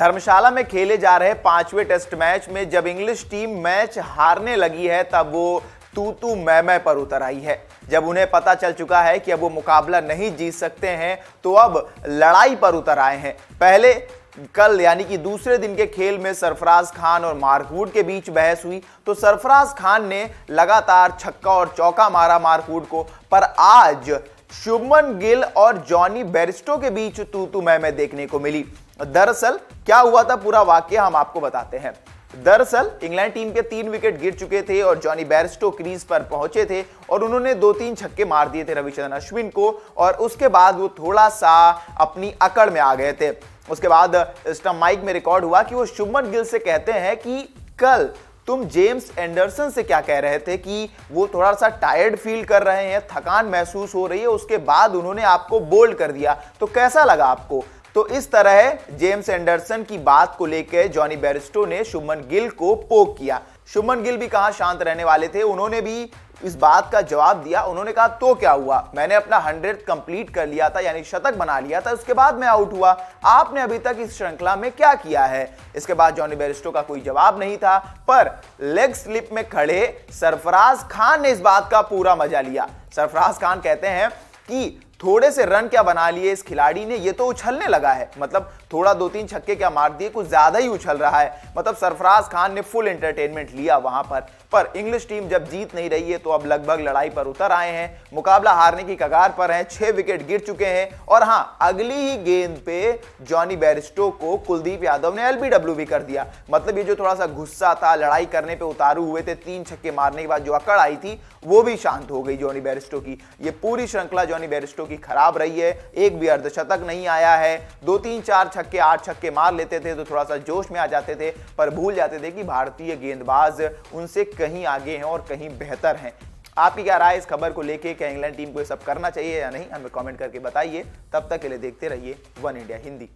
धर्मशाला में खेले जा रहे पांचवें टेस्ट मैच में जब इंग्लिश टीम मैच हारने लगी है तब वो तू तू मैं मैं पर उतर आई है जब उन्हें पता चल चुका है कि अब वो मुकाबला नहीं जीत सकते हैं तो अब लड़ाई पर उतर आए हैं पहले कल यानी कि दूसरे दिन के खेल में सरफराज खान और मार्कवुड के बीच बहस हुई तो सरफराज खान ने लगातार छक्का और चौका मारा मार्कवुड को पर आज शुभमन गिल और जॉनी बेरिस्टो के बीच तू तू मैं मैं देखने को मिली दरअसल क्या हुआ था पूरा वाक्य हम आपको बताते हैं दरअसल इंग्लैंड टीम के तीन विकेट गिर चुके थे और जॉनी बैरिस्टो क्रीज पर पहुंचे थे और उन्होंने दो तीन छक्के मार दिए थे रविचंद्रन अश्विन को और उसके बाद वो थोड़ा सा अपनी अकड़ में आ गए थे उसके बाद स्टम माइक में रिकॉर्ड हुआ कि वो शुभमन गिल से कहते हैं कि कल तुम जेम्स एंडरसन से क्या कह रहे थे कि वो थोड़ा सा टायर्ड फील कर रहे हैं थकान महसूस हो रही है उसके बाद उन्होंने आपको बोल्ड कर दिया तो कैसा लगा आपको तो इस तरह जेम्स एंडरसन की बात को लेकर जॉनी बेरिस्टो ने शुमन गिल को पोक किया शुमन गिल भी कहा शांत रहने वाले थे उन्होंने भी इस बात का जवाब दिया उन्होंने कहा तो क्या हुआ मैंने अपना हंड्रेड कंप्लीट कर लिया था यानी शतक बना लिया था उसके बाद मैं आउट हुआ आपने अभी तक इस श्रृंखला में क्या किया है इसके बाद जॉनी बेरिस्टो का कोई जवाब नहीं था पर लेग स्लिप में खड़े सरफराज खान ने इस बात का पूरा मजा लिया सरफराज खान कहते हैं कि थोड़े से रन क्या बना लिए इस खिलाड़ी ने ये तो उछलने लगा है मतलब थोड़ा दो तीन छक्के क्या मार दिए कुछ ज्यादा ही उछल रहा है मतलब सरफराज खान ने फुल एंटरटेनमेंट लिया वहां पर पर इंग्लिश टीम जब जीत नहीं रही है तो अब लगभग लड़ाई पर उतर आए हैं मुकाबला हारने की कगार पर है छह विकेट गिर चुके हैं और हाँ अगली ही गेंद पे जॉनी बैरिस्टो को कुलदीप यादव ने एलबीडब्ल्यू भी कर दिया मतलब ये जो थोड़ा सा गुस्सा था लड़ाई करने पे उतारू हुए थे तीन छक्के मारने के बाद जो अकड़ आई थी वो भी शांत हो गई जॉनी बैरिस्टो की ये पूरी श्रृंखला जॉनी बैरिस्टो उनकी खराब रही है एक भी अर्धशतक नहीं आया है दो तीन चार छक्के आठ छक्के मार लेते थे तो थोड़ा सा जोश में आ जाते थे पर भूल जाते थे कि भारतीय गेंदबाज उनसे कहीं आगे हैं और कहीं बेहतर हैं आपकी क्या राय इस खबर को लेके क्या इंग्लैंड टीम को यह सब करना चाहिए या नहीं हमें कमेंट करके बताइए तब तक के लिए देखते रहिए वन इंडिया हिंदी